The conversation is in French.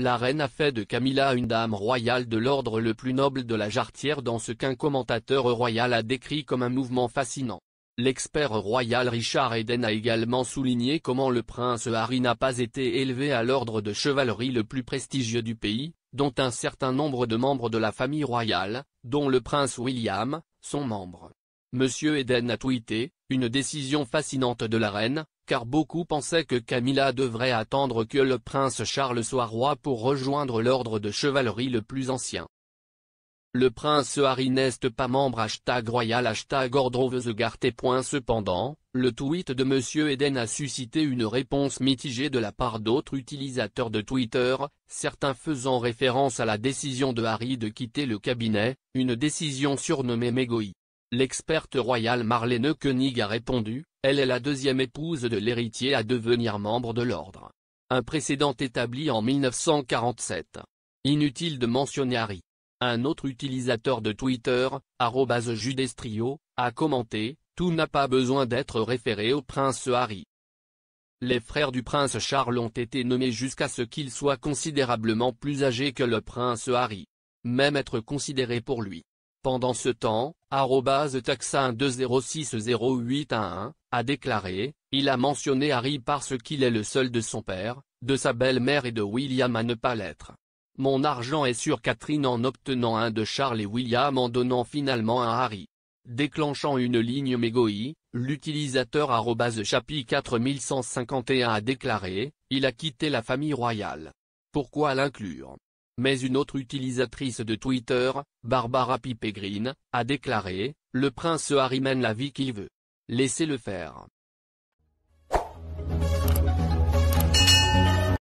La reine a fait de Camilla une dame royale de l'ordre le plus noble de la jarretière dans ce qu'un commentateur royal a décrit comme un mouvement fascinant. L'expert royal Richard Eden a également souligné comment le prince Harry n'a pas été élevé à l'ordre de chevalerie le plus prestigieux du pays, dont un certain nombre de membres de la famille royale, dont le prince William, sont membres. Monsieur Eden a tweeté, une décision fascinante de la reine, car beaucoup pensaient que Camilla devrait attendre que le prince Charles soit roi pour rejoindre l'ordre de chevalerie le plus ancien. Le prince Harry n'est pas membre hashtag royal hashtag ordre Cependant, le tweet de M. Eden a suscité une réponse mitigée de la part d'autres utilisateurs de Twitter, certains faisant référence à la décision de Harry de quitter le cabinet, une décision surnommée Megoi. L'experte royale Marlene Koenig a répondu, elle est la deuxième épouse de l'héritier à devenir membre de l'ordre. Un précédent établi en 1947. Inutile de mentionner Harry. Un autre utilisateur de Twitter, judestrio, a commenté, tout n'a pas besoin d'être référé au prince Harry. Les frères du prince Charles ont été nommés jusqu'à ce qu'ils soient considérablement plus âgés que le prince Harry. Même être considéré pour lui. Pendant ce temps, taxa 1206081, a déclaré, il a mentionné Harry parce qu'il est le seul de son père, de sa belle-mère et de William à ne pas l'être. Mon argent est sur Catherine en obtenant un de Charles et William en donnant finalement un Harry. Déclenchant une ligne mégoïe, l'utilisateur chapitre 4151 a déclaré, il a quitté la famille royale. Pourquoi l'inclure Mais une autre utilisatrice de Twitter, Barbara Pipegrin, a déclaré, le prince Harry mène la vie qu'il veut. Laissez-le faire